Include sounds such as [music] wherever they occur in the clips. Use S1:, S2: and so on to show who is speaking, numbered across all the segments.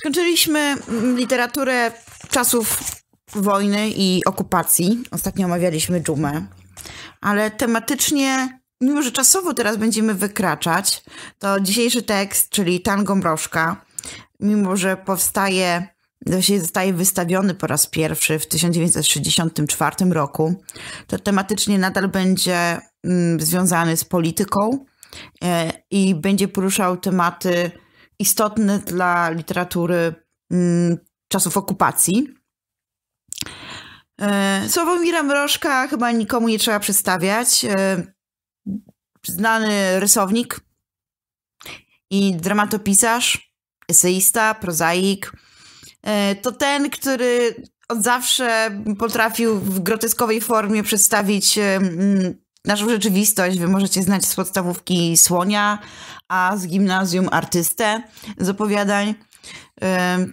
S1: Skończyliśmy literaturę czasów wojny i okupacji. Ostatnio omawialiśmy dżumę, ale tematycznie, mimo że czasowo teraz będziemy wykraczać, to dzisiejszy tekst, czyli Tango Mrożka, mimo że powstaje, zostaje wystawiony po raz pierwszy w 1964 roku, to tematycznie nadal będzie mm, związany z polityką e, i będzie poruszał tematy istotny dla literatury mm, czasów okupacji. E, Słowo Mira Mrożka chyba nikomu nie trzeba przedstawiać. E, znany rysownik i dramatopisarz, eseista, prozaik. E, to ten, który od zawsze potrafił w groteskowej formie przedstawić naszą rzeczywistość. Wy możecie znać z podstawówki Słonia, a z gimnazjum artystę z opowiadań. E,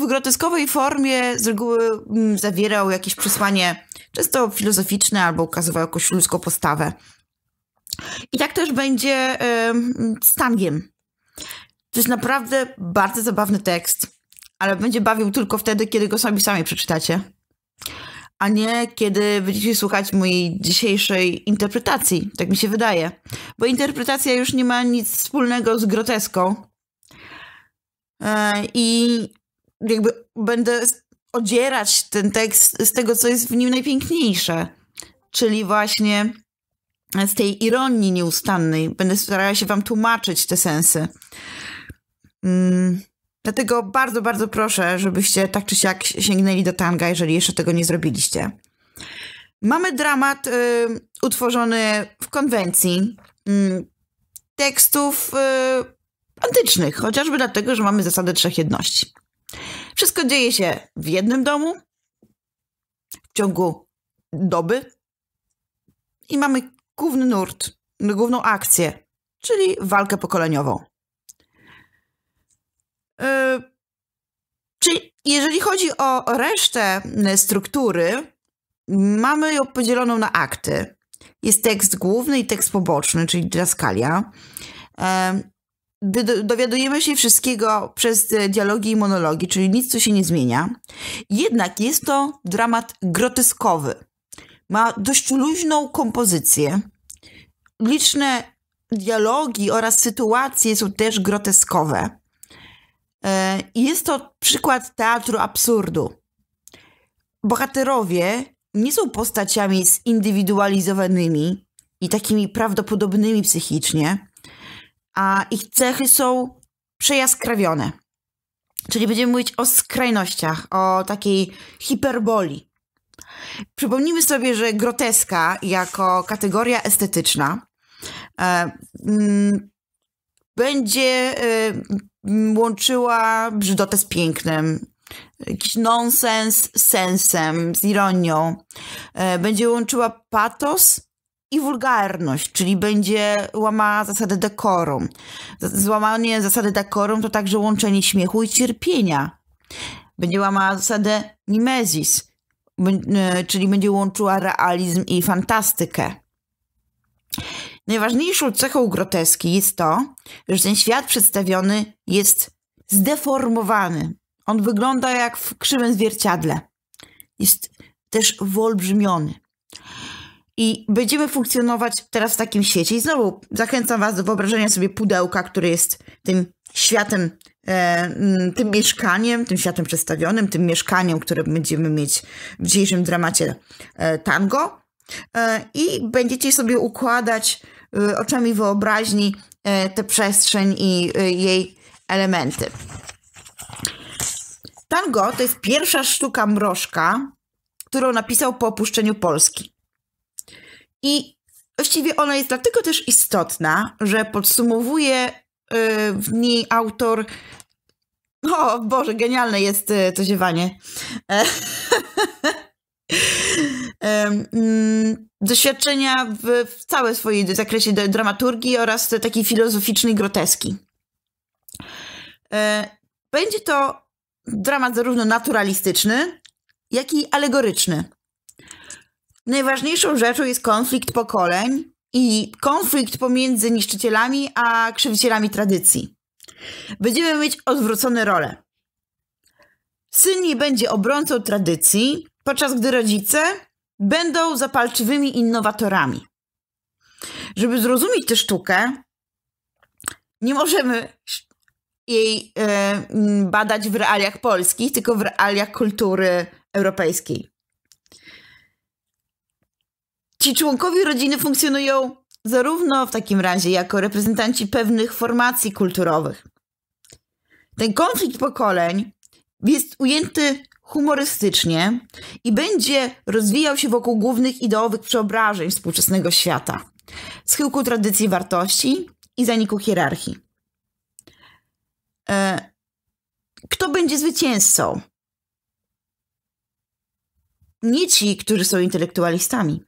S1: w groteskowej formie z reguły mm, zawierał jakieś przesłanie często filozoficzne albo ukazywał jakąś ludzką postawę. I tak też będzie z tangiem. To jest naprawdę bardzo zabawny tekst, ale będzie bawił tylko wtedy, kiedy go sami przeczytacie a nie kiedy będziecie słuchać mojej dzisiejszej interpretacji. Tak mi się wydaje. Bo interpretacja już nie ma nic wspólnego z groteską. E, I jakby będę odzierać ten tekst z tego, co jest w nim najpiękniejsze. Czyli właśnie z tej ironii nieustannej. Będę starała się wam tłumaczyć te sensy. Mm. Dlatego bardzo, bardzo proszę, żebyście tak czy siak sięgnęli do tanga, jeżeli jeszcze tego nie zrobiliście. Mamy dramat y, utworzony w konwencji y, tekstów y, antycznych, chociażby dlatego, że mamy zasadę trzech jedności. Wszystko dzieje się w jednym domu w ciągu doby i mamy główny nurt, główną akcję, czyli walkę pokoleniową. Y, Czy jeżeli chodzi o resztę y, struktury, mamy ją podzieloną na akty. Jest tekst główny i tekst poboczny, czyli draskalia y, Dowiadujemy się wszystkiego przez dialogi i monologi, czyli nic tu się nie zmienia. Jednak jest to dramat groteskowy. Ma dość luźną kompozycję. Liczne dialogi oraz sytuacje są też groteskowe. E, I jest to przykład teatru absurdu. Bohaterowie nie są postaciami zindywidualizowanymi i takimi prawdopodobnymi psychicznie, a ich cechy są przejaskrawione. Czyli będziemy mówić o skrajnościach, o takiej hiperboli. Przypomnijmy sobie, że groteska jako kategoria estetyczna e, m, będzie e, łączyła brzydotę z pięknem. Jakiś nonsens z sensem, z ironią. E, będzie łączyła patos i wulgarność, czyli będzie łamała zasady dekorum. Złamanie zasady dekorum to także łączenie śmiechu i cierpienia. Będzie łamała zasadę mimesis, e, czyli będzie łączyła realizm i fantastykę. Najważniejszą cechą groteski jest to, że ten świat przedstawiony jest zdeformowany. On wygląda jak w krzywym zwierciadle. Jest też wyolbrzymiony. I będziemy funkcjonować teraz w takim świecie. I znowu zachęcam Was do wyobrażenia sobie pudełka, które jest tym światem, e, tym mieszkaniem, tym światem przedstawionym, tym mieszkaniem, które będziemy mieć w dzisiejszym dramacie e, tango. E, I będziecie sobie układać Y, oczami wyobraźni y, tę przestrzeń i y, jej elementy. Tango to jest pierwsza sztuka mrożka, którą napisał po opuszczeniu Polski. I właściwie ona jest dlatego też istotna, że podsumowuje w niej autor. O Boże, genialne jest to ziewanie. [laughs] Mm, doświadczenia w, w całej swojej zakresie dramaturgii oraz takiej filozoficznej groteski. E, będzie to dramat zarówno naturalistyczny, jak i alegoryczny. Najważniejszą rzeczą jest konflikt pokoleń i konflikt pomiędzy niszczycielami a krzywicielami tradycji. Będziemy mieć odwrócone role. Syn nie będzie obrońcą tradycji, podczas gdy rodzice będą zapalczywymi innowatorami. Żeby zrozumieć tę sztukę, nie możemy jej e, badać w realiach polskich, tylko w realiach kultury europejskiej. Ci członkowie rodziny funkcjonują zarówno w takim razie jako reprezentanci pewnych formacji kulturowych. Ten konflikt pokoleń jest ujęty humorystycznie i będzie rozwijał się wokół głównych ideowych przeobrażeń współczesnego świata, schyłku tradycji wartości i zaniku hierarchii. E, kto będzie zwycięzcą? Nie ci, którzy są intelektualistami,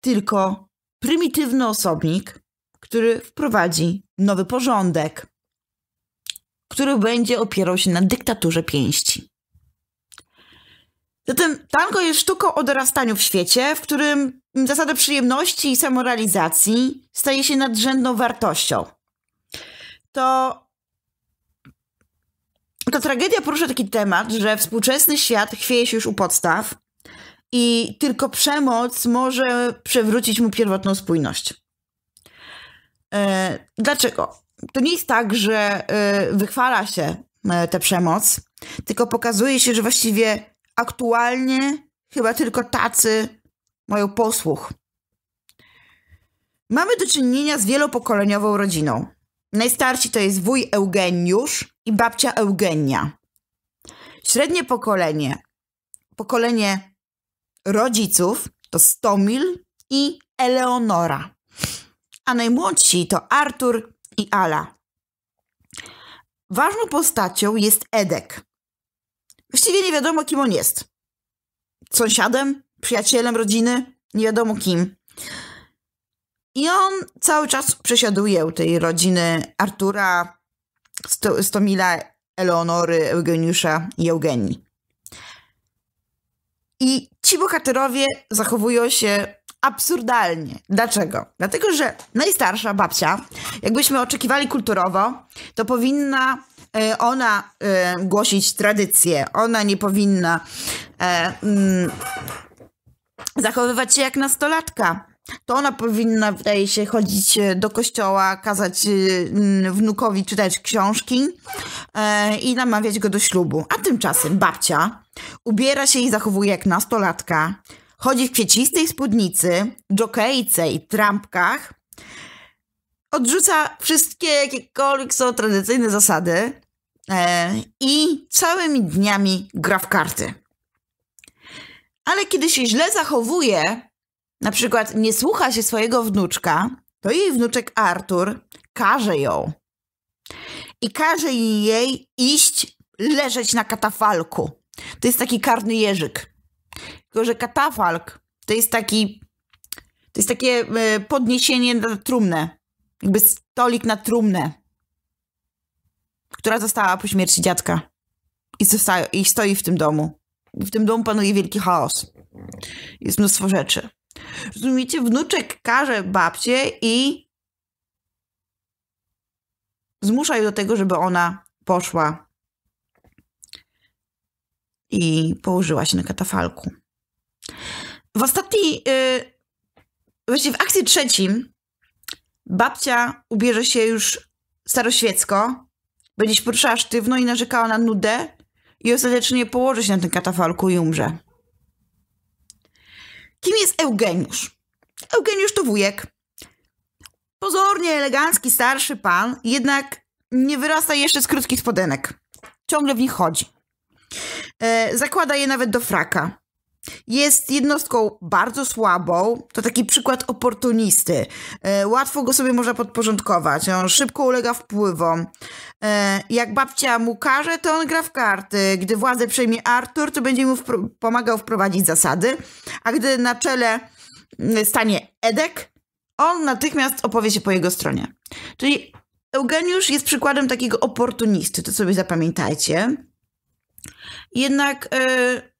S1: tylko prymitywny osobnik, który wprowadzi nowy porządek który będzie opierał się na dyktaturze pięści. Zatem tango jest sztuką o dorastaniu w świecie, w którym zasada przyjemności i samorealizacji staje się nadrzędną wartością. To tragedia porusza taki temat, że współczesny świat chwieje się już u podstaw i tylko przemoc może przewrócić mu pierwotną spójność. E, dlaczego? to nie jest tak, że y, wychwala się y, tę przemoc, tylko pokazuje się, że właściwie aktualnie chyba tylko tacy mają posłuch. Mamy do czynienia z wielopokoleniową rodziną. Najstarsi to jest wuj Eugeniusz i babcia Eugenia. Średnie pokolenie, pokolenie rodziców to Stomil i Eleonora. A najmłodsi to Artur i Ala. Ważną postacią jest Edek. Właściwie nie wiadomo, kim on jest. Sąsiadem, przyjacielem rodziny, nie wiadomo kim. I on cały czas przesiaduje tej rodziny Artura, Sto Stomila, Eleonory, Eugeniusza i Eugenii. I ci bohaterowie zachowują się absurdalnie. Dlaczego? Dlatego, że najstarsza babcia, jakbyśmy oczekiwali kulturowo, to powinna e, ona e, głosić tradycję, ona nie powinna e, mm, zachowywać się jak nastolatka. To ona powinna, wydaje się, chodzić do kościoła, kazać mm, wnukowi czytać książki i namawiać go do ślubu. A tymczasem babcia ubiera się i zachowuje jak nastolatka, Chodzi w kwiecistej spódnicy, dżokejce i trampkach. Odrzuca wszystkie jakiekolwiek są tradycyjne zasady e, i całymi dniami gra w karty. Ale kiedy się źle zachowuje, na przykład nie słucha się swojego wnuczka, to jej wnuczek Artur każe ją. I każe jej iść leżeć na katafalku. To jest taki karny jeżyk. Tylko, że katafalk to jest taki, to jest takie e, podniesienie na trumnę. Jakby stolik na trumnę, która została po śmierci dziadka i, zostaje, i stoi w tym domu. W tym domu panuje wielki chaos. Jest mnóstwo rzeczy. Rozumiecie, wnuczek każe babcie i zmusza ją do tego, żeby ona poszła i położyła się na katafalku. W ostatniej, yy, właściwie w akcie trzecim babcia ubierze się już staroświecko, będzie się poruszała sztywno i narzekała na nudę i ostatecznie położy się na tym katafalku i umrze. Kim jest Eugeniusz? Eugeniusz to wujek. Pozornie elegancki, starszy pan, jednak nie wyrasta jeszcze z krótkich spodenek. Ciągle w nich chodzi. E, zakłada je nawet do fraka jest jednostką bardzo słabą, to taki przykład oportunisty. E, łatwo go sobie można podporządkować, on szybko ulega wpływom. E, jak babcia mu każe, to on gra w karty. Gdy władzę przejmie Artur, to będzie mu wpr pomagał wprowadzić zasady, a gdy na czele stanie Edek, on natychmiast opowie się po jego stronie. Czyli Eugeniusz jest przykładem takiego oportunisty, to sobie zapamiętajcie. Jednak... E,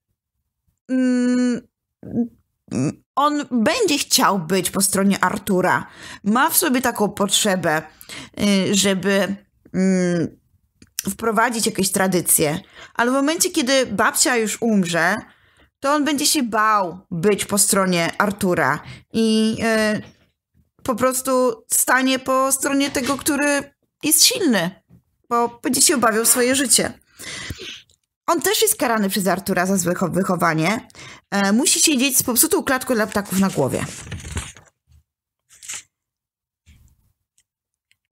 S1: Mm, on będzie chciał być po stronie Artura. Ma w sobie taką potrzebę, y, żeby mm, wprowadzić jakieś tradycje. Ale w momencie, kiedy babcia już umrze, to on będzie się bał być po stronie Artura i y, po prostu stanie po stronie tego, który jest silny, bo będzie się obawiał swoje życie. On też jest karany przez Artura za złe wychowanie. E, musi siedzieć z popsutą klatką dla ptaków na głowie.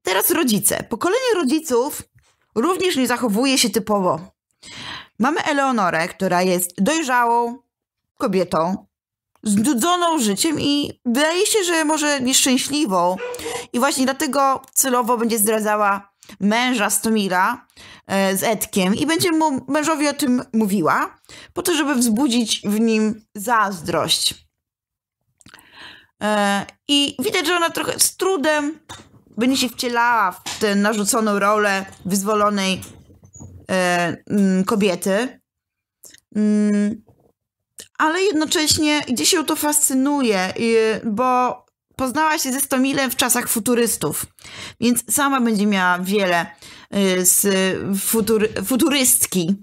S1: Teraz rodzice. Pokolenie rodziców również nie zachowuje się typowo. Mamy Eleonorę, która jest dojrzałą kobietą, znudzoną życiem i wydaje się, że może nieszczęśliwą. I właśnie dlatego celowo będzie zdradzała męża Stomira e, z Edkiem i będzie mu mężowi o tym mówiła, po to, żeby wzbudzić w nim zazdrość. E, I widać, że ona trochę z trudem będzie się wcielała w tę narzuconą rolę wyzwolonej e, mm, kobiety. Mm, ale jednocześnie gdzieś się to fascynuje, bo poznała się ze Stomilem w czasach futurystów, więc sama będzie miała wiele y, z futury, futurystki.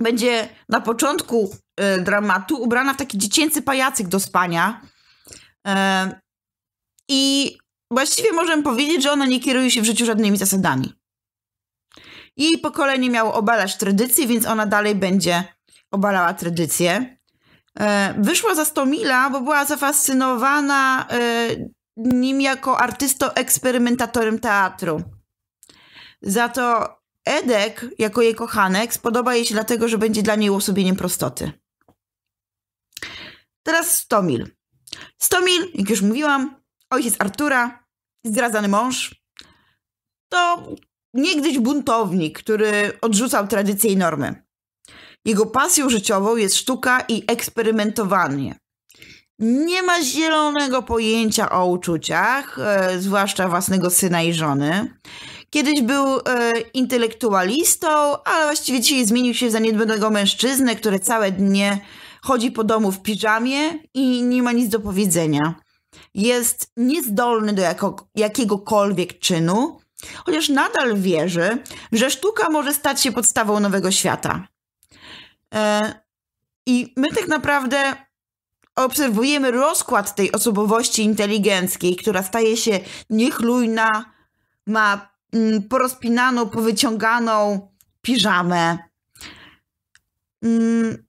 S1: Będzie na początku y, dramatu ubrana w taki dziecięcy pajacyk do spania. E, I właściwie możemy powiedzieć, że ona nie kieruje się w życiu żadnymi zasadami. Jej pokolenie miało obalać tradycje, więc ona dalej będzie obalała tradycje. E, Wyszła za Stomila, bo była zafascynowana e, nim jako artystą eksperymentatorem teatru. Za to Edek, jako jej kochanek, spodoba jej się dlatego, że będzie dla niej uosobieniem prostoty. Teraz Stomil. Stomil, jak już mówiłam, ojciec Artura, zdradzany mąż, to niegdyś buntownik, który odrzucał tradycje i normy. Jego pasją życiową jest sztuka i eksperymentowanie. Nie ma zielonego pojęcia o uczuciach, e, zwłaszcza własnego syna i żony. Kiedyś był e, intelektualistą, ale właściwie dzisiaj zmienił się w zaniedbanego mężczyznę, który całe dnie chodzi po domu w piżamie i nie ma nic do powiedzenia. Jest niezdolny do jako, jakiegokolwiek czynu, chociaż nadal wierzy, że sztuka może stać się podstawą nowego świata. E, I my tak naprawdę obserwujemy rozkład tej osobowości inteligenckiej, która staje się niechlujna, ma mm, porozpinaną, powyciąganą piżamę. Mm.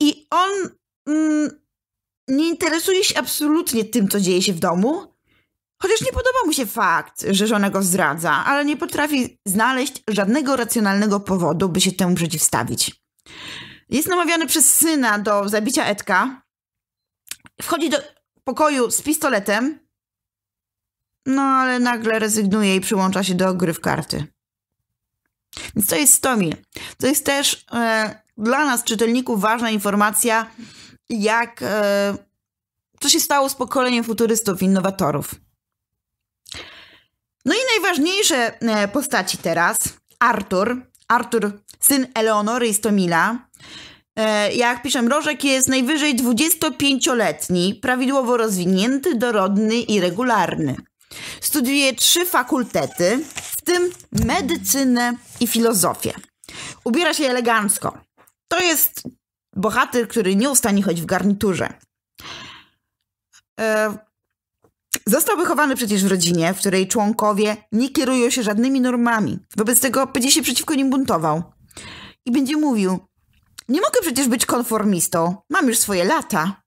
S1: I on mm, nie interesuje się absolutnie tym, co dzieje się w domu, Chociaż nie podoba mu się fakt, że żona go zdradza, ale nie potrafi znaleźć żadnego racjonalnego powodu, by się temu przeciwstawić. Jest namawiany przez syna do zabicia Edka. Wchodzi do pokoju z pistoletem, no ale nagle rezygnuje i przyłącza się do gry w karty. Więc to jest Tommy. To jest też e, dla nas, czytelników, ważna informacja, jak e, co się stało z pokoleniem futurystów, innowatorów. No i najważniejsze e, postaci teraz. Artur. Artur, syn Eleonory i Stomila. E, jak piszę, Mrożek jest najwyżej 25-letni, prawidłowo rozwinięty, dorodny i regularny. Studiuje trzy fakultety, w tym medycynę i filozofię. Ubiera się elegancko. To jest bohater, który nieustannie chodzi w garniturze. E, Został wychowany przecież w rodzinie, w której członkowie nie kierują się żadnymi normami. Wobec tego będzie się przeciwko nim buntował. I będzie mówił: Nie mogę przecież być konformistą, mam już swoje lata.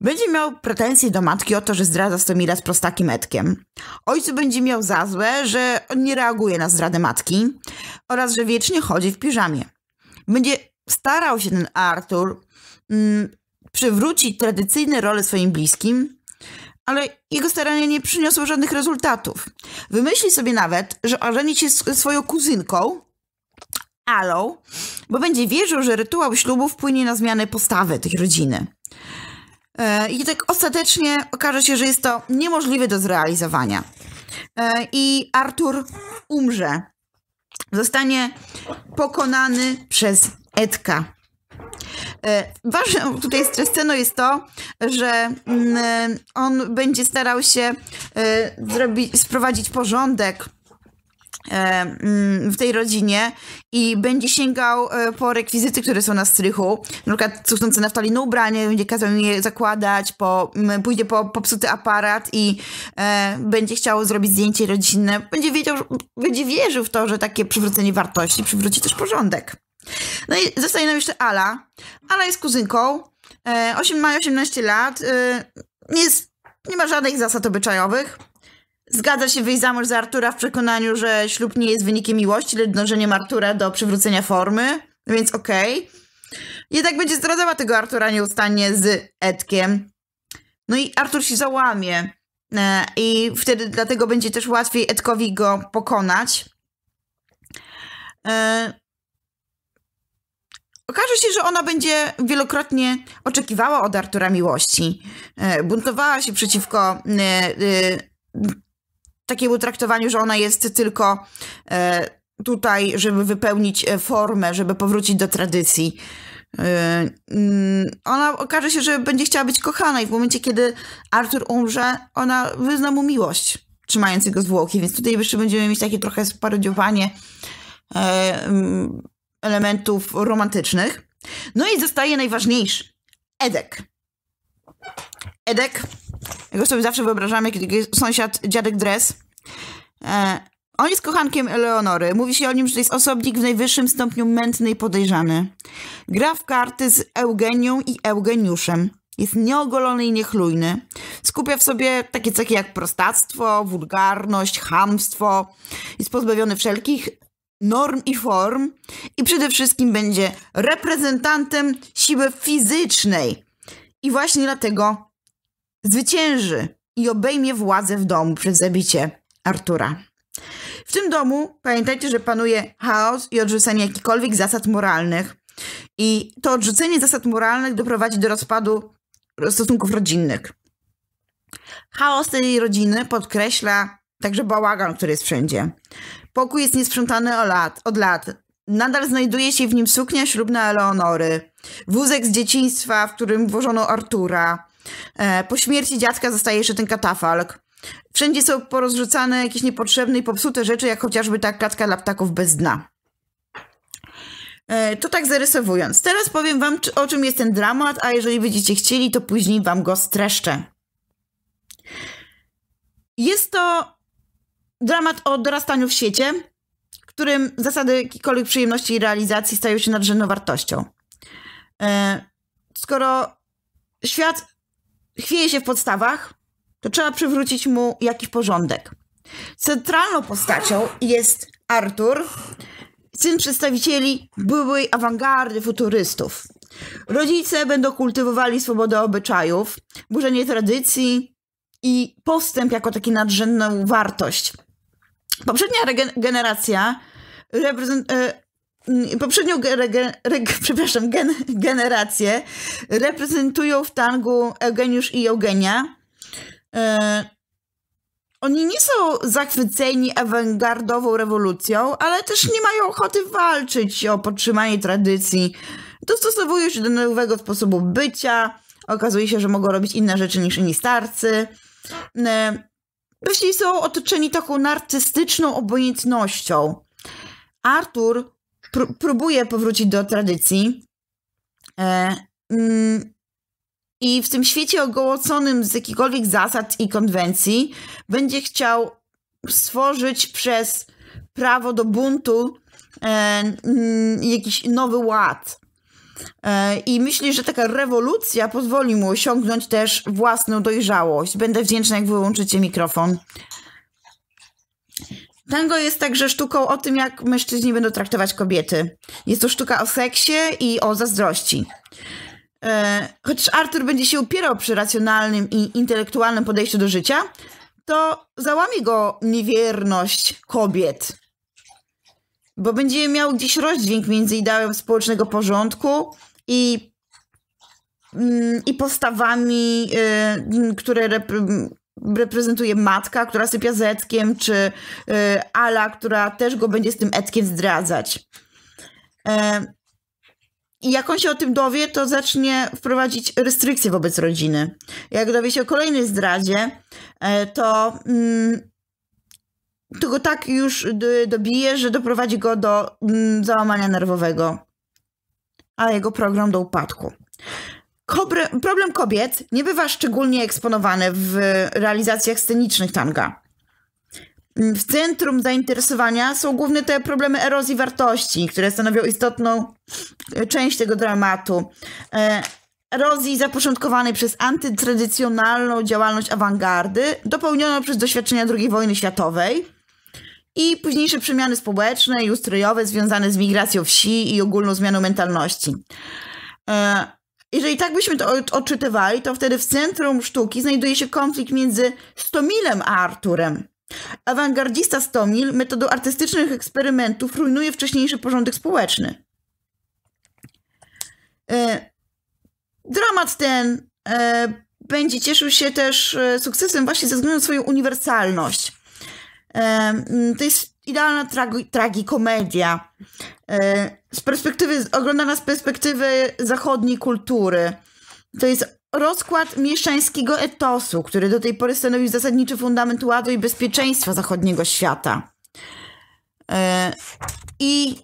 S1: Będzie miał pretensje do matki o to, że zdradza Stomila z prostakiem Edkiem. Ojcu będzie miał za złe, że on nie reaguje na zdradę matki oraz że wiecznie chodzi w piżamie. Będzie starał się ten Artur mm, przywrócić tradycyjne role swoim bliskim, ale jego starania nie przyniosły żadnych rezultatów. Wymyśli sobie nawet, że ożeni się z swoją kuzynką, Alą, bo będzie wierzył, że rytuał ślubu wpłynie na zmianę postawy tej rodziny. E, I tak ostatecznie okaże się, że jest to niemożliwe do zrealizowania. E, I Artur umrze. Zostanie pokonany przez Edka. E, Ważną tutaj sceną jest to, że mm, e, on będzie starał się e, zrobić, sprowadzić porządek mm, w tej rodzinie i będzie sięgał po rekwizyty, które są na strychu, na przykład cuchnące naftalinu ubranie, będzie kazał je zakładać, po, mm, pójdzie po popsuty aparat i e, będzie chciał zrobić zdjęcie rodzinne. Będzie wiedział, będzie wierzył w to, że takie przywrócenie wartości przywróci też porządek. No i zostaje nam jeszcze Ala. Ala jest kuzynką, 8, e, ma 18 lat, e, nie, jest, nie ma żadnych zasad obyczajowych. Zgadza się wyjść za mąż za Artura w przekonaniu, że ślub nie jest wynikiem miłości, lecz dążeniem Artura do przywrócenia formy, więc okej. Okay. Jednak będzie zdradzała tego Artura nieustannie z Edkiem. No i Artur się załamie. E, I wtedy dlatego będzie też łatwiej Edkowi go pokonać. Okaże się, że ona będzie wielokrotnie oczekiwała od Artura miłości. E, buntowała się przeciwko e, e, takiemu traktowaniu, że ona jest tylko tutaj, żeby wypełnić formę, żeby powrócić do tradycji. Mm, ona okaże się, że będzie chciała być kochana i w momencie, kiedy Artur umrze, ona wyzna mu miłość, trzymając jego zwłoki, więc tutaj jeszcze będziemy mieć takie trochę sparodiowanie elementów romantycznych. No i zostaje najważniejszy. Edek. Edek. Jak go sobie zawsze wyobrażamy, kiedy jest sąsiad dziadek Dres. E, on jest kochankiem Eleonory. Mówi się o nim, że to jest osobnik w najwyższym stopniu mętny i podejrzany. Gra w karty z Eugenią i Eugeniuszem. Jest nieogolony i niechlujny. Skupia w sobie takie cechy jak prostactwo, wulgarność, hamstwo. Jest pozbawiony wszelkich norm i form i przede wszystkim będzie reprezentantem siły fizycznej. I właśnie dlatego zwycięży i obejmie władzę w domu przez zabicie Artura. W tym domu pamiętajcie, że panuje chaos i odrzucenie jakichkolwiek zasad moralnych. I to odrzucenie zasad moralnych doprowadzi do rozpadu stosunków rodzinnych. Chaos tej rodziny podkreśla także bałagan, który jest wszędzie. Pokój jest niesprzątany od lat. Od lat. Nadal znajduje się w nim suknia ślubna Eleonory, wózek z dzieciństwa, w którym włożono Artura. E, po śmierci dziadka zostaje jeszcze ten katafalk. Wszędzie są porozrzucane jakieś niepotrzebne i popsute rzeczy, jak chociażby ta klatka dla ptaków bez dna. E, to tak zarysowując. Teraz powiem wam, o czym jest ten dramat, a jeżeli będziecie chcieli, to później wam go streszczę. Jest to Dramat o dorastaniu w świecie, w którym zasady jakiejkolwiek przyjemności i realizacji stają się nadrzędną wartością. E, skoro świat chwieje się w podstawach, to trzeba przywrócić mu jakiś porządek. Centralną postacią jest Artur, syn przedstawicieli byłej awangardy futurystów. Rodzice będą kultywowali swobodę obyczajów, burzenie tradycji i postęp jako taką nadrzędną wartość. Poprzednia generacja reprezentuje poprzednią ge, re, [laughs] przepraszam, gen, generację reprezentują w tangu Eugeniusz i Eugenia. E, oni nie są zachwyceni awangardową rewolucją, ale też nie mają ochoty walczyć o podtrzymanie tradycji. Dostosowują się do nowego sposobu bycia. Okazuje się, że mogą robić inne rzeczy niż inni starcy. E, jeśli są otoczeni taką narcystyczną obojętnością. Artur pr próbuje powrócić do tradycji e, mm, i w tym świecie ogołoconym z jakichkolwiek zasad i konwencji będzie chciał stworzyć przez prawo do buntu e, mm, jakiś nowy ład. E, I myśli, że taka rewolucja pozwoli mu osiągnąć też własną dojrzałość. Będę wdzięczna, jak wyłączycie mikrofon. Tango jest także sztuką o tym, jak mężczyźni będą traktować kobiety. Jest to sztuka o seksie i o zazdrości. E, Chociaż Arthur będzie się upierał przy racjonalnym i intelektualnym podejściu do życia, to załamie go niewierność kobiet bo będzie miał gdzieś rozdźwięk między ideałem społecznego porządku i, mm, i postawami, y, które reprezentuje matka, która sypia z etkiem, czy y, Ala, która też go będzie z tym etkiem zdradzać. E, I jak on się o tym dowie, to zacznie wprowadzić restrykcje wobec rodziny. Jak dowie się o kolejnej zdradzie, e, to mm, to go tak już dobije, że doprowadzi go do mm, załamania nerwowego, a jego program do upadku. Kobre, problem kobiet nie bywa szczególnie eksponowany w realizacjach scenicznych tanga. W centrum zainteresowania są głównie te problemy erozji wartości, które stanowią istotną e, część tego dramatu. E, erozji zapoczątkowanej przez antytradycjonalną działalność awangardy, dopełnioną przez doświadczenia II wojny światowej i późniejsze przemiany społeczne i ustrojowe związane z migracją wsi i ogólną zmianą mentalności. E, jeżeli tak byśmy to odczytywali, to wtedy w centrum sztuki znajduje się konflikt między Stomilem a Arturem. Awangardzista Stomil metodą artystycznych eksperymentów rujnuje wcześniejszy porządek społeczny. E, dramat ten e, będzie cieszył się też sukcesem właśnie ze względu na swoją uniwersalność. Mm, to jest idealna tragi tragikomedia. Z perspektywy, oglądana z perspektywy zachodniej kultury. To jest rozkład mieszczańskiego etosu, który do tej pory stanowił zasadniczy fundament ładu i bezpieczeństwa zachodniego świata. I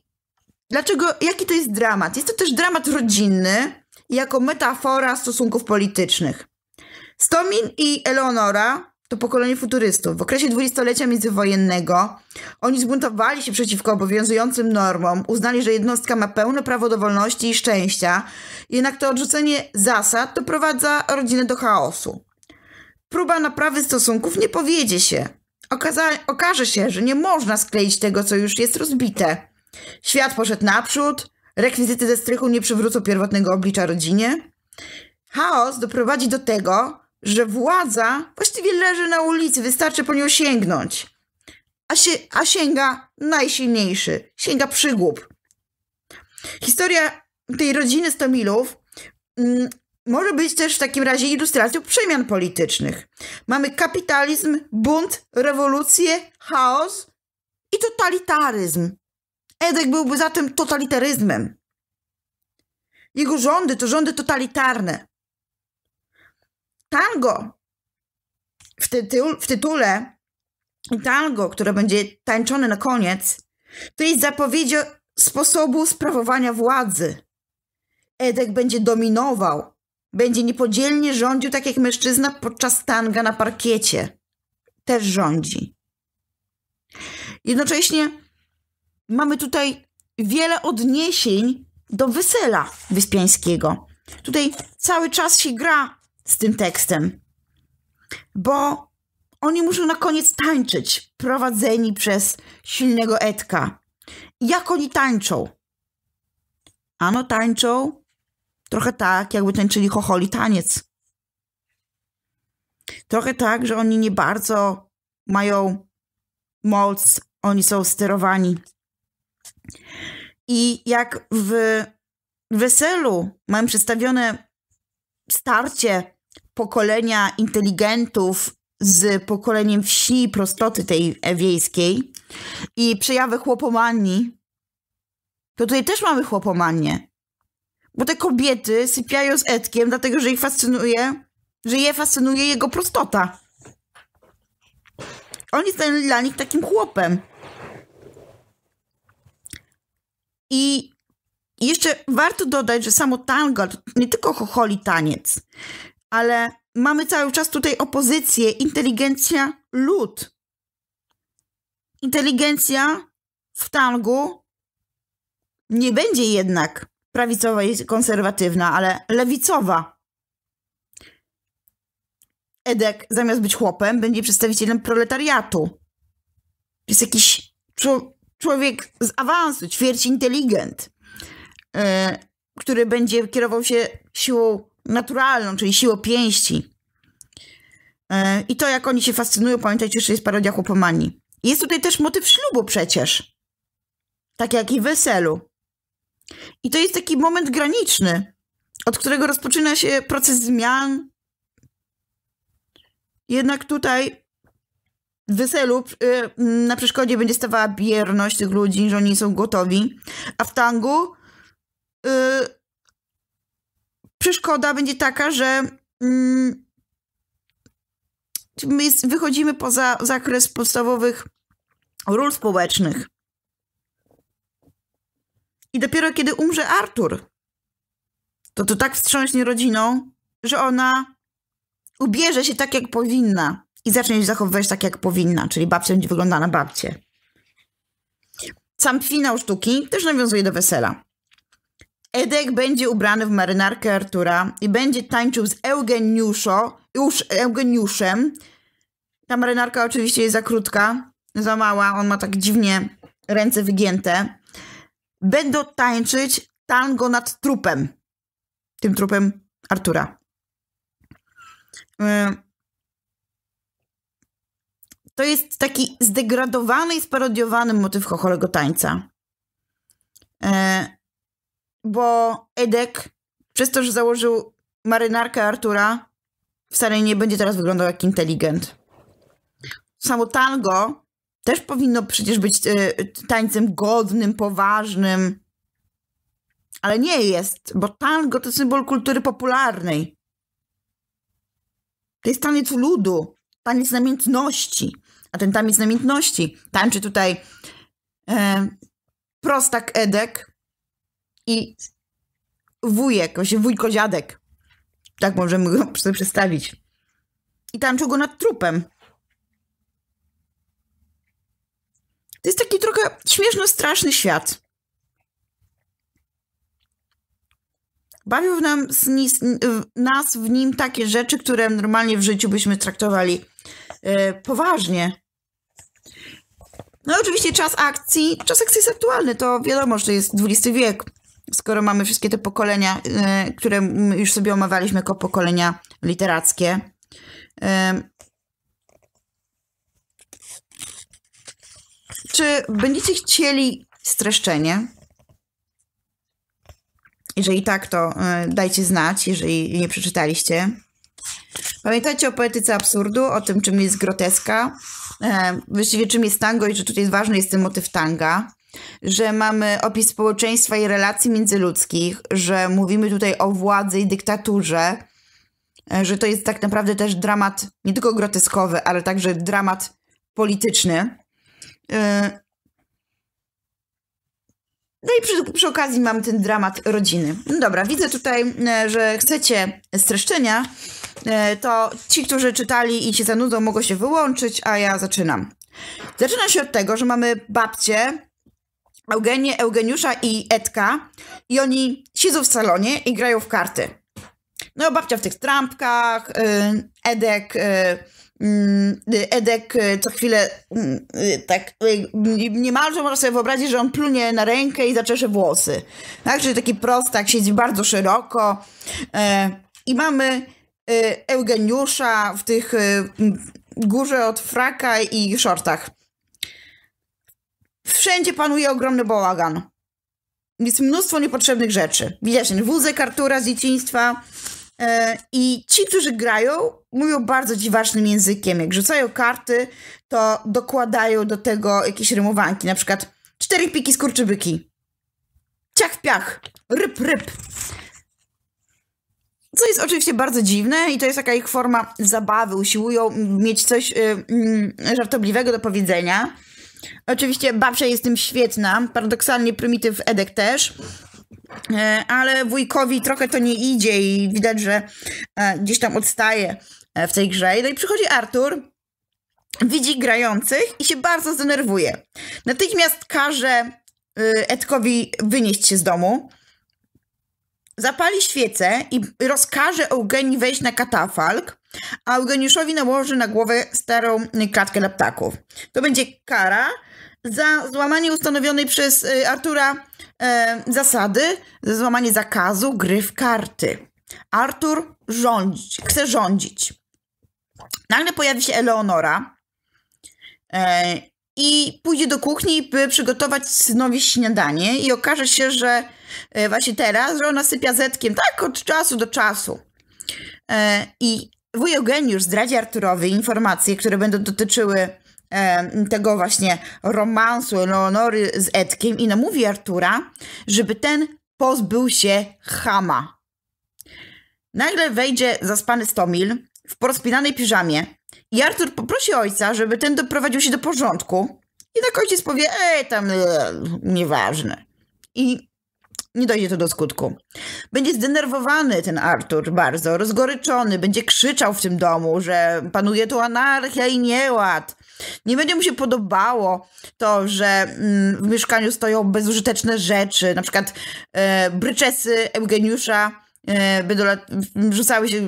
S1: dlaczego, jaki to jest dramat? Jest to też dramat rodzinny jako metafora stosunków politycznych. Stomin i Eleonora to pokolenie futurystów. W okresie dwudziestolecia międzywojennego oni zbuntowali się przeciwko obowiązującym normom, uznali, że jednostka ma pełne prawo do wolności i szczęścia, jednak to odrzucenie zasad doprowadza rodzinę do chaosu. Próba naprawy stosunków nie powiedzie się. Okaza- okaże się, że nie można skleić tego, co już jest rozbite. Świat poszedł naprzód, rekwizyty ze strychu nie przywrócą pierwotnego oblicza rodzinie. Chaos doprowadzi do tego, że władza właściwie leży na ulicy, wystarczy po nią sięgnąć. A, się, a sięga najsilniejszy, sięga przygłup. Historia tej rodziny Stomilów mm, może być też w takim razie ilustracją przemian politycznych. Mamy kapitalizm, bunt, rewolucję, chaos i totalitaryzm. Edek byłby zatem totalitaryzmem. Jego rządy to rządy totalitarne tango w, w tytule i tango, które będzie tańczone na koniec, to jest zapowiedź sposobu sprawowania władzy. Edek będzie dominował, będzie niepodzielnie rządził tak jak mężczyzna podczas tanga na parkiecie. Też rządzi. Jednocześnie mamy tutaj wiele odniesień do wesela wyspiańskiego. Tutaj cały czas się gra z tym tekstem, bo oni muszą na koniec tańczyć, prowadzeni przez silnego Edka. Jak oni tańczą? Ano tańczą trochę tak, jakby tańczyli chocholi taniec. Trochę tak, że oni nie bardzo mają moc, oni są sterowani. I jak w weselu mam przedstawione starcie pokolenia inteligentów z pokoleniem wsi, prostoty tej wiejskiej i przejawy chłopomanii, to tutaj też mamy chłopomanię. Bo te kobiety sypiają z Edkiem, dlatego że ich fascynuje, że je fascynuje jego prostota. Oni są dla nich takim chłopem. I jeszcze warto dodać, że samo tango to nie tylko chocholi taniec ale mamy cały czas tutaj opozycję, inteligencja, lud. Inteligencja w tangu nie będzie jednak prawicowa i konserwatywna, ale lewicowa. Edek, zamiast być chłopem, będzie przedstawicielem proletariatu. Jest jakiś człowiek z awansu, ćwierć inteligent, yy, który będzie kierował się siłą naturalną, czyli siłę pięści. E, I to, jak oni się fascynują, pamiętajcie, że jest parodia chłopomanii. Jest tutaj też motyw ślubu przecież. Tak jak i weselu. I to jest taki moment graniczny, od którego rozpoczyna się proces zmian. Jednak tutaj w weselu y, na przeszkodzie będzie stawała bierność tych ludzi, że oni są gotowi, a w tangu y, przeszkoda będzie taka, że mm, my jest, wychodzimy poza zakres podstawowych ról społecznych. I dopiero kiedy umrze Artur, to to tak wstrząśnie rodziną, że ona ubierze się tak, jak powinna i zacznie się zachowywać tak, jak powinna, czyli babcia będzie wyglądała na babcie. Sam finał sztuki też nawiązuje do wesela. Edek będzie ubrany w marynarkę Artura i będzie tańczył z Eugeniuszo, już Eugeniuszem. Ta marynarka oczywiście jest za krótka, za mała, on ma tak dziwnie ręce wygięte. Będą tańczyć tango nad trupem. Tym trupem Artura. Y, to jest taki zdegradowany i sparodiowany motyw chocholego tańca. Y, bo Edek, przez to, że założył marynarkę Artura, wcale nie będzie teraz wyglądał jak inteligent. Samo tango też powinno przecież być e, tańcem godnym, poważnym. Ale nie jest, bo tango to symbol kultury popularnej. To jest taniec ludu, taniec namiętności. A ten taniec namiętności tańczy tutaj e, prostak Edek, i wujek, właśnie wujko dziadek. Tak możemy go [laughs] sobie przedstawić. I tańczył go nad trupem. To jest taki trochę śmieszno-straszny świat. Bawił nam nis, nas w nim takie rzeczy, które normalnie w życiu byśmy traktowali yy, poważnie. No oczywiście czas akcji, czas akcji jest aktualny, to wiadomo, że to jest XX wiek skoro mamy wszystkie te pokolenia, y, które już sobie omawialiśmy jako pokolenia literackie. Y, czy będziecie chcieli streszczenie? Jeżeli tak, to y, dajcie znać, jeżeli nie przeczytaliście. Pamiętajcie o poetyce absurdu, o tym, czym jest groteska, właściwie czym jest tango i że tutaj ważny jest ten motyw tanga że mamy opis społeczeństwa i relacji międzyludzkich, że mówimy tutaj o władzy i dyktaturze, e, że to jest tak naprawdę też dramat nie tylko groteskowy, ale także dramat polityczny. E, no i przy, przy okazji mamy ten dramat rodziny. No dobra, widzę tutaj, e, że chcecie streszczenia, to ci, którzy czytali i się zanudzą, mogą się wyłączyć, a ja zaczynam. Zaczyna się od tego, że mamy babcię, Eugenię, Eugeniusza i Edka i oni siedzą w salonie i grają w karty. No babcia w tych trampkach, y, Edek, y, mm, y, Edek co chwilę mm, tak niemalże można sobie wyobrazić, że on plunie na rękę i zaczesze włosy. Tak, czyli taki prostak, siedzi bardzo szeroko e, i mamy Eugeniusza w tych górze od fraka i szortach. Wszędzie panuje ogromny bałagan. Jest mnóstwo niepotrzebnych rzeczy. Widać ten wózek Artura z dzieciństwa. E, I ci, którzy grają, mówią bardzo dziwacznym językiem. Jak rzucają karty, to dokładają do tego jakieś rymowanki. Na przykład cztery piki skurczybyki. Ciach piach. Ryb ryb. Co jest oczywiście bardzo dziwne i to jest taka ich forma zabawy. Usiłują mieć coś e, mm, żartobliwego do powiedzenia Oczywiście babcia jest tym świetna, paradoksalnie prymityw Edek też e, ale wujkowi trochę to nie idzie i widać, że e, gdzieś tam odstaje e, w tej grze. No i przychodzi Artur, widzi grających i się bardzo zdenerwuje. Natychmiast każe Edkowi wynieść się z domu, zapali świecę i rozkaże Eugenii wejść na katafalk, a Eugeniuszowi nałoży na głowę starą klatkę dla ptaków. To będzie kara za złamanie ustanowionej przez y, Artura e, zasady, za złamanie zakazu gry w karty. Artur rządzi, chce rządzić. Nagle pojawi się Eleonora e, i pójdzie do kuchni, by przygotować synowi śniadanie i okaże się, że e, właśnie teraz, że ona sypia zetkiem tak od czasu do czasu. E, I Wuj Eugeniusz zdradzi Arturowi informacje, które będą dotyczyły tego właśnie romansu Leonory z Edkiem i namówi Artura, żeby ten pozbył się Hama. Nagle wejdzie zaspany Stomil w porozpinanej piżamie i Artur poprosi ojca, żeby ten doprowadził się do porządku. I ojciec powie, ej, tam, e, nieważne. I nie dojdzie to do skutku. Będzie zdenerwowany ten Artur bardzo, rozgoryczony, będzie krzyczał w tym domu, że panuje tu anarchia i nieład. Nie będzie mu się podobało to, że mm, w mieszkaniu stoją bezużyteczne rzeczy, na przykład e, bryczesy Eugeniusza e, będą rzucały się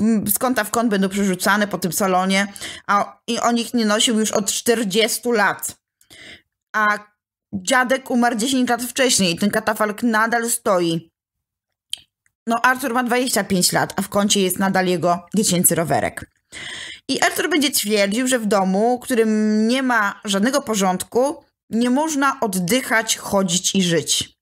S1: mm, z kąta w kąt, będą przerzucane po tym salonie, a i on ich nie nosił już od 40 lat. A Dziadek umarł 10 lat wcześniej i ten katafalk nadal stoi. No, Arthur ma 25 lat, a w kącie jest nadal jego dziecięcy rowerek. I Arthur będzie twierdził, że w domu, którym nie ma żadnego porządku, nie można oddychać, chodzić i żyć.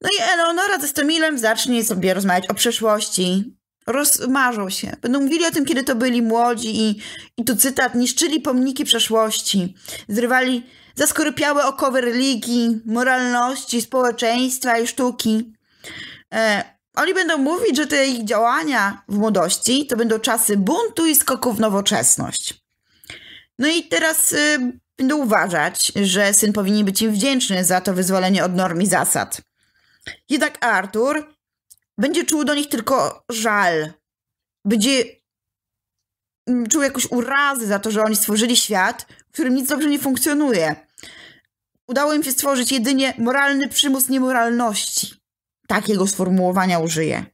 S1: No i Eleonora ze Stomilem zacznie sobie rozmawiać o przeszłości, rozmarzą się. Będą mówili o tym, kiedy to byli młodzi i, i tu cytat, niszczyli pomniki przeszłości, zrywali zaskorypiałe okowy religii, moralności, społeczeństwa i sztuki. E, oni będą mówić, że te ich działania w młodości to będą czasy buntu i skoków w nowoczesność. No i teraz y, będą uważać, że syn powinien być im wdzięczny za to wyzwolenie od norm i zasad. Jednak Artur będzie czuł do nich tylko żal. Będzie mm, czuł jakąś urazę za to, że oni stworzyli świat, w którym nic dobrze nie funkcjonuje. Udało im się stworzyć jedynie moralny przymus niemoralności. Takiego sformułowania użyję.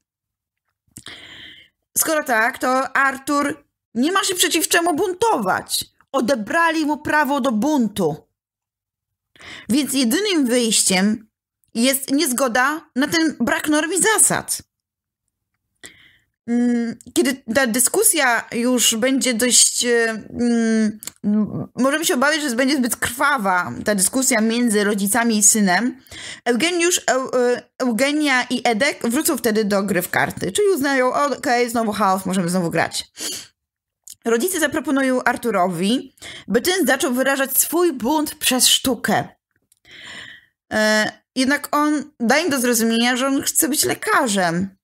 S1: Skoro tak, to Artur nie ma się przeciw czemu buntować. Odebrali mu prawo do buntu. Więc jedynym wyjściem jest niezgoda na ten brak norm i zasad. Mm, kiedy ta dyskusja już będzie dość. E, mm, możemy się obawiać, że będzie zbyt krwawa ta dyskusja między rodzicami i synem. Eugeniusz, e, e, Eugenia i Edek wrócą wtedy do gry w karty, czyli uznają, okej, znowu chaos, możemy znowu grać. Rodzice zaproponują Arturowi, by ten zaczął wyrażać swój bunt przez sztukę. Jednak on daje im do zrozumienia, że on chce być lekarzem.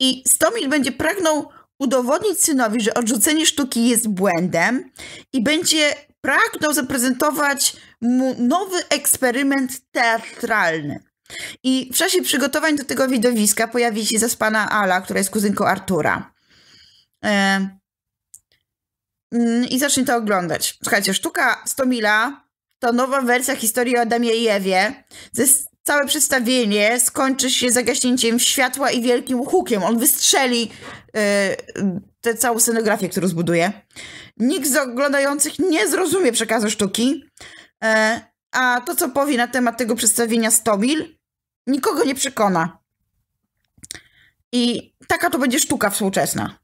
S1: I Stomil będzie pragnął udowodnić synowi, że odrzucenie sztuki jest błędem i będzie pragnął zaprezentować mu nowy eksperyment teatralny. I w czasie przygotowań do tego widowiska pojawi się zaspana Ala, która jest kuzynką Artura. E... Mm, I zacznie to oglądać. Słuchajcie, sztuka Stomila to nowa wersja historii o Adamie i Ewie. Całe przedstawienie skończy się zagaśnięciem światła i wielkim hukiem. On wystrzeli yy, tę całą scenografię, którą zbuduje. Nikt z oglądających nie zrozumie przekazu sztuki, yy, a to, co powie na temat tego przedstawienia Stobil, nikogo nie przekona. I taka to będzie sztuka współczesna.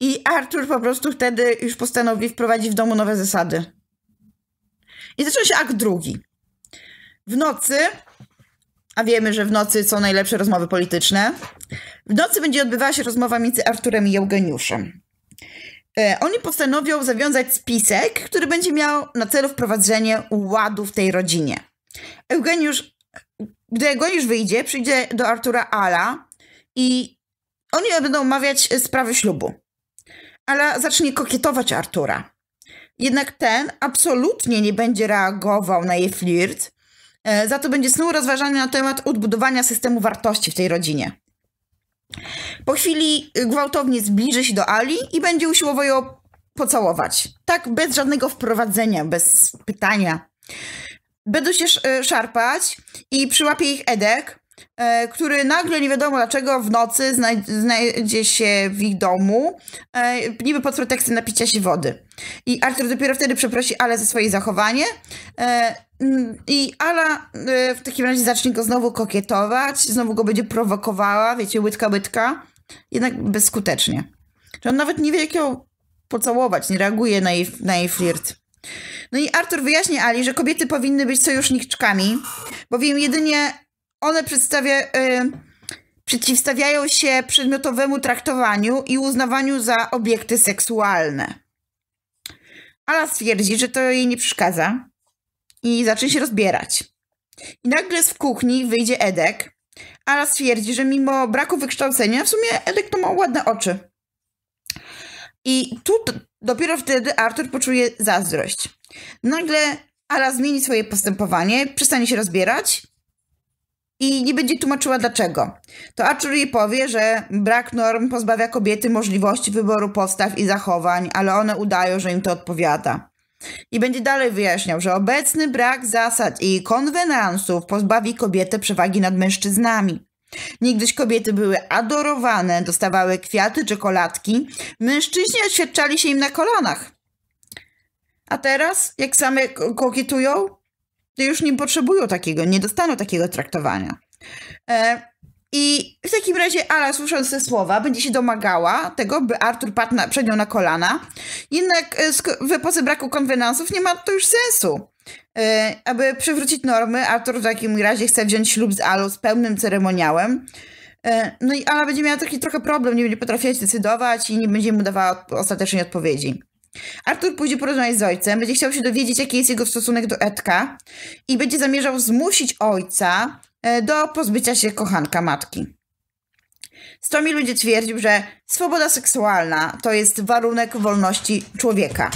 S1: I Arthur po prostu wtedy już postanowi wprowadzić w domu nowe zasady. I zaczął się akt drugi. W nocy, a wiemy, że w nocy są najlepsze rozmowy polityczne, w nocy będzie odbywała się rozmowa między Arturem i Eugeniuszem. E, oni postanowią zawiązać spisek, który będzie miał na celu wprowadzenie ładu w tej rodzinie. Eugeniusz, gdy Eugeniusz wyjdzie, przyjdzie do Artura Ala i oni będą omawiać sprawy ślubu. Ala zacznie kokietować Artura. Jednak ten absolutnie nie będzie reagował na jej flirt, e, za to będzie snuł rozważania na temat odbudowania systemu wartości w tej rodzinie. Po chwili gwałtownie zbliży się do Ali i będzie usiłował ją pocałować. Tak, bez żadnego wprowadzenia, bez pytania. Będą się szarpać i przyłapie ich Edek, E, który nagle nie wiadomo dlaczego w nocy znajdzie się w ich domu, e, niby pod pretekstem napicia się wody. I Arthur dopiero wtedy przeprosi Ale za swoje zachowanie. E, mm, I Ala w takim razie zacznie go znowu kokietować, znowu go będzie prowokowała, wiecie, łydka, łydka. Jednak bezskutecznie. Że on nawet nie wie, jak ją pocałować, nie reaguje na jej, na jej flirt. No i Arthur wyjaśnia Ali, że kobiety powinny być sojuszniczkami, bowiem jedynie one przedstawia, y, przeciwstawiają się przedmiotowemu traktowaniu i uznawaniu za obiekty seksualne. Ala stwierdzi, że to jej nie przeszkadza i zaczyna się rozbierać. I nagle z kuchni wyjdzie Edek. Ala stwierdzi, że mimo braku wykształcenia, w sumie Edek to ma ładne oczy. I tu dopiero wtedy Artur poczuje zazdrość. Nagle Ala zmieni swoje postępowanie, przestanie się rozbierać i nie będzie tłumaczyła dlaczego. To jej powie, że brak norm pozbawia kobiety możliwości wyboru postaw i zachowań, ale one udają, że im to odpowiada. I będzie dalej wyjaśniał, że obecny brak zasad i konwenansów pozbawi kobietę przewagi nad mężczyznami. Niegdyś kobiety były adorowane, dostawały kwiaty, czekoladki, mężczyźni oświadczali się im na kolanach. A teraz, jak same kokietują, to już nie potrzebują takiego, nie dostaną takiego traktowania. E, I w takim razie Ala, słysząc te słowa, będzie się domagała tego, by Artur padł na, przed nią na kolana. Jednak e, w epoce braku konwenansów nie ma to już sensu. E, aby przywrócić normy, Artur w takim razie chce wziąć ślub z Alą z pełnym ceremoniałem. No i Ala będzie miała taki trochę problem, nie będzie potrafiła się decydować i nie będzie mu dawała ostatecznej odpowiedzi. Artur pójdzie porozmawiać z ojcem, będzie chciał się dowiedzieć, jaki jest jego stosunek do Edka i będzie zamierzał zmusić ojca e, do pozbycia się kochanka matki. Stomi ludzie twierdził, że swoboda seksualna to jest warunek wolności człowieka.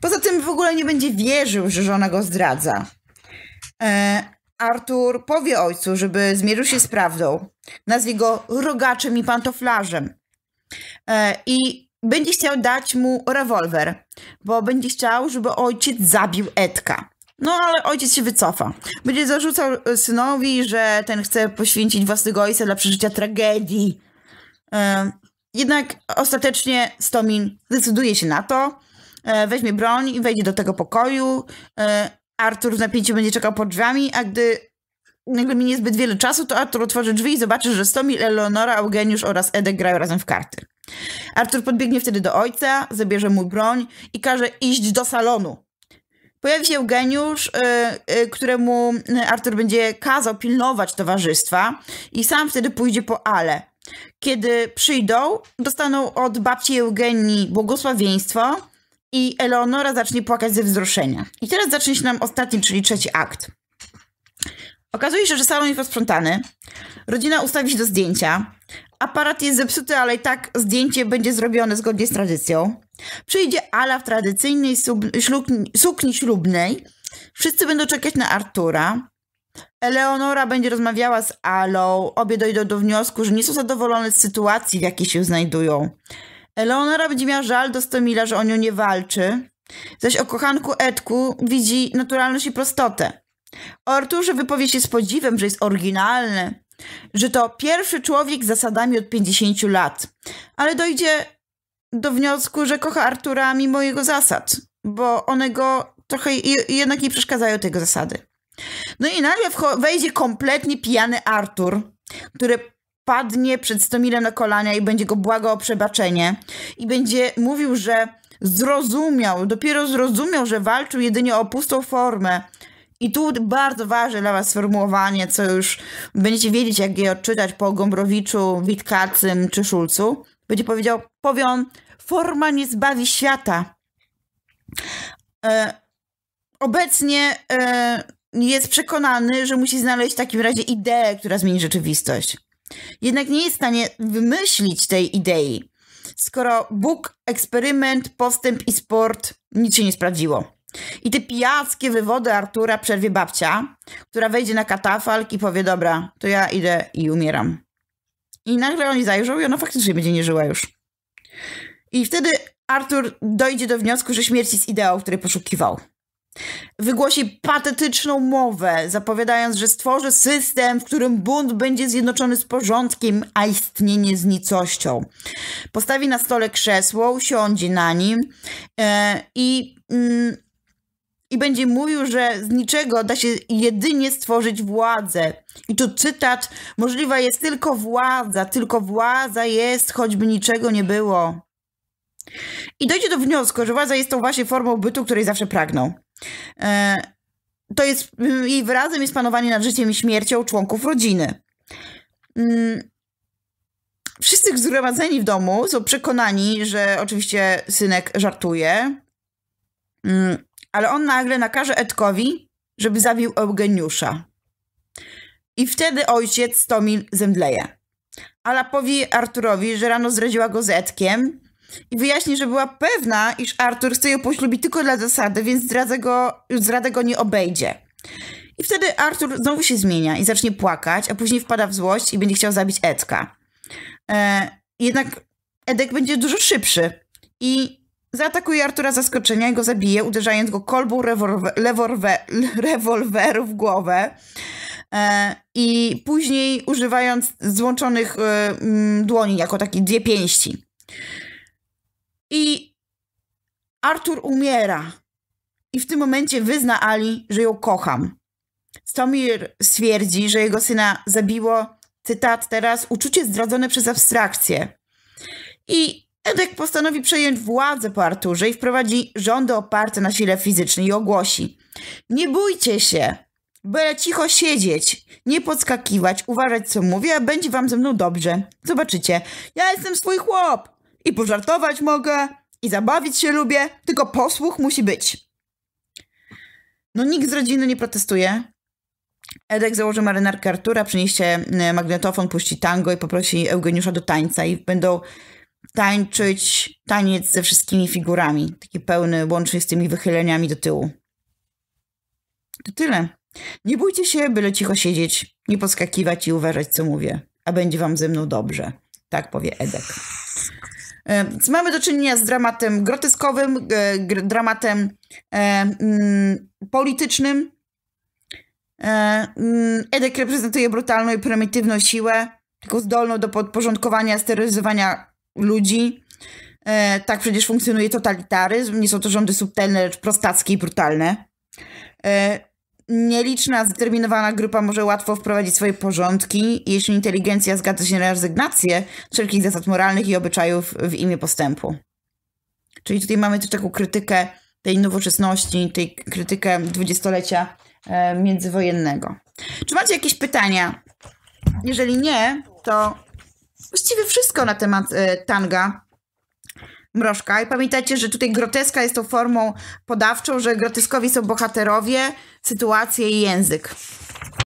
S1: Poza tym w ogóle nie będzie wierzył, że żona go zdradza. E, Artur powie ojcu, żeby zmierzył się z prawdą. Nazwie go rogaczem i pantoflarzem. E, I będzie chciał dać mu rewolwer, bo będzie chciał, żeby ojciec zabił Edka. No ale ojciec się wycofa. Będzie zarzucał e, synowi, że ten chce poświęcić własnego ojca dla przeżycia tragedii. E, jednak ostatecznie Stomin decyduje się na to, e, weźmie broń i wejdzie do tego pokoju. Artur w napięciu będzie czekał pod drzwiami, a gdy nagle minie zbyt wiele czasu, to Artur otworzy drzwi i zobaczy, że Stomin, Eleonora, Eugeniusz oraz Edek grają razem w karty. Artur podbiegnie wtedy do ojca, zabierze mu broń i każe iść do salonu. Pojawi się Eugeniusz, y, y, któremu y, Artur będzie kazał pilnować towarzystwa i sam wtedy pójdzie po Ale. Kiedy przyjdą, dostaną od babci Eugenii błogosławieństwo i Eleonora zacznie płakać ze wzruszenia. I teraz zacznie się nam ostatni, czyli trzeci akt. Okazuje się, że salon jest posprzątany. Rodzina ustawi się do zdjęcia aparat jest zepsuty, ale i tak zdjęcie będzie zrobione zgodnie z tradycją. Przyjdzie Ala w tradycyjnej sukni ślubnej. Wszyscy będą czekać na Artura. Eleonora będzie rozmawiała z Alą. Obie dojdą do wniosku, że nie są zadowolone z sytuacji, w jakiej się znajdują. Eleonora będzie miała żal do Stomila, że o nią nie walczy. Zaś o kochanku Edku widzi naturalność i prostotę. O Arturze wypowie się z podziwem, że jest oryginalny, że to pierwszy człowiek z zasadami od 50 lat, ale dojdzie do wniosku, że kocha Artura mimo jego zasad, bo one go trochę jednak nie przeszkadzają te zasady. No i nagle wejdzie kompletnie pijany Artur, który padnie przed Stomilem na kolana i będzie go błagał o przebaczenie i będzie mówił, że zrozumiał, dopiero zrozumiał, że walczył jedynie o pustą formę i tu bardzo ważne dla Was sformułowanie, co już będziecie wiedzieć, jak je odczytać po Gombrowiczu, Witkacym czy Szulcu. Będzie powiedział, powiem, forma nie zbawi świata. E, obecnie e, jest przekonany, że musi znaleźć w takim razie ideę, która zmieni rzeczywistość. Jednak nie jest w stanie wymyślić tej idei, skoro Bóg, eksperyment, postęp i sport nic się nie sprawdziło. I te pijackie wywody Artura przerwie babcia, która wejdzie na katafalk i powie, dobra, to ja idę i umieram. I nagle oni zajrzą i ona faktycznie będzie nie żyła już. I wtedy Artur dojdzie do wniosku, że śmierć jest ideą, której poszukiwał. Wygłosi patetyczną mowę, zapowiadając, że stworzy system, w którym bunt będzie zjednoczony z porządkiem, a istnienie z nicością. Postawi na stole krzesło, usiądzie na nim yy, i yy, i będzie mówił, że z niczego da się jedynie stworzyć władzę. I tu cytat: Możliwa jest tylko władza, tylko władza jest, choćby niczego nie było. I dojdzie do wniosku, że władza jest tą właśnie formą bytu, której zawsze pragnął. E, to jest y, jej wyrazem jest panowanie nad życiem i śmiercią członków rodziny. Mm, wszyscy zgromadzeni w domu są przekonani, że oczywiście synek żartuje mm, ale on nagle nakaże Edkowi, żeby zabił Eugeniusza. I wtedy ojciec Tomil zemdleje. Ala powie Arturowi, że rano zdradziła go z Edkiem i wyjaśni, że była pewna, iż Artur chce ją poślubić tylko dla zasady, więc zdradza go, zdradę go nie obejdzie. I wtedy Artur znowu się zmienia i zacznie płakać, a później wpada w złość i będzie chciał zabić Edka. E, jednak Edek będzie dużo szybszy i Zaatakuje Artura zaskoczenia i go zabije, uderzając go kolbą [laughs] rewolweru w głowę. E, I później używając złączonych e, mm, dłoni jako takie dwie pięści. I Artur umiera. I w tym momencie wyzna Ali, że ją kocham. Stomir stwierdzi, że jego syna zabiło, cytat teraz, uczucie zdradzone przez abstrakcję. I Edek postanowi przejąć władzę po Arturze i wprowadzi rządy oparte na sile fizycznej i ogłosi. Nie bójcie się! Byle cicho siedzieć, nie podskakiwać, uważać co mówię, a będzie wam ze mną dobrze. Zobaczycie, ja jestem swój chłop i pożartować mogę, i zabawić się lubię, tylko posłuch musi być. No nikt z rodziny nie protestuje. Edek założy marynarkę Artura, przyniesie e, magnetofon, puści tango i poprosi Eugeniusza do tańca i będą tańczyć taniec ze wszystkimi figurami. Taki pełny, łącznie z tymi wychyleniami do tyłu. To tyle. Nie bójcie się, byle cicho siedzieć, nie podskakiwać i uważać, co mówię, a będzie wam ze mną dobrze. Tak powie Edek. E, więc mamy do czynienia z dramatem groteskowym, e, dramatem e, mm, politycznym. Mm, Edek reprezentuje brutalną i prymitywną siłę, tylko zdolną do podporządkowania, sterylizowania ludzi. E, tak przecież funkcjonuje totalitaryzm. Nie są to rządy subtelne, lecz prostackie i brutalne. E, nieliczna, zdeterminowana grupa może łatwo wprowadzić swoje porządki, jeśli inteligencja zgadza się na rezygnację wszelkich zasad moralnych i obyczajów w imię postępu. Czyli tutaj mamy też taką krytykę tej nowoczesności, tej krytykę dwudziestolecia e, międzywojennego. Czy macie jakieś pytania? Jeżeli nie, to właściwie wszystko na temat e, tanga. Mrożka. I pamiętajcie, że tutaj groteska jest tą formą podawczą, że groteskowi są bohaterowie, sytuacje i język.